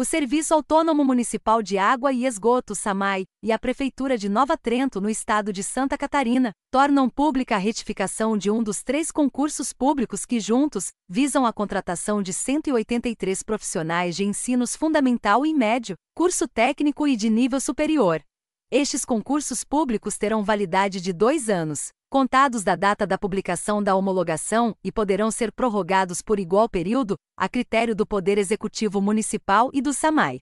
O Serviço Autônomo Municipal de Água e Esgoto SAMAI e a Prefeitura de Nova Trento, no estado de Santa Catarina, tornam pública a retificação de um dos três concursos públicos que, juntos, visam a contratação de 183 profissionais de ensinos fundamental e médio, curso técnico e de nível superior. Estes concursos públicos terão validade de dois anos contados da data da publicação da homologação e poderão ser prorrogados por igual período, a critério do Poder Executivo Municipal e do SAMAI.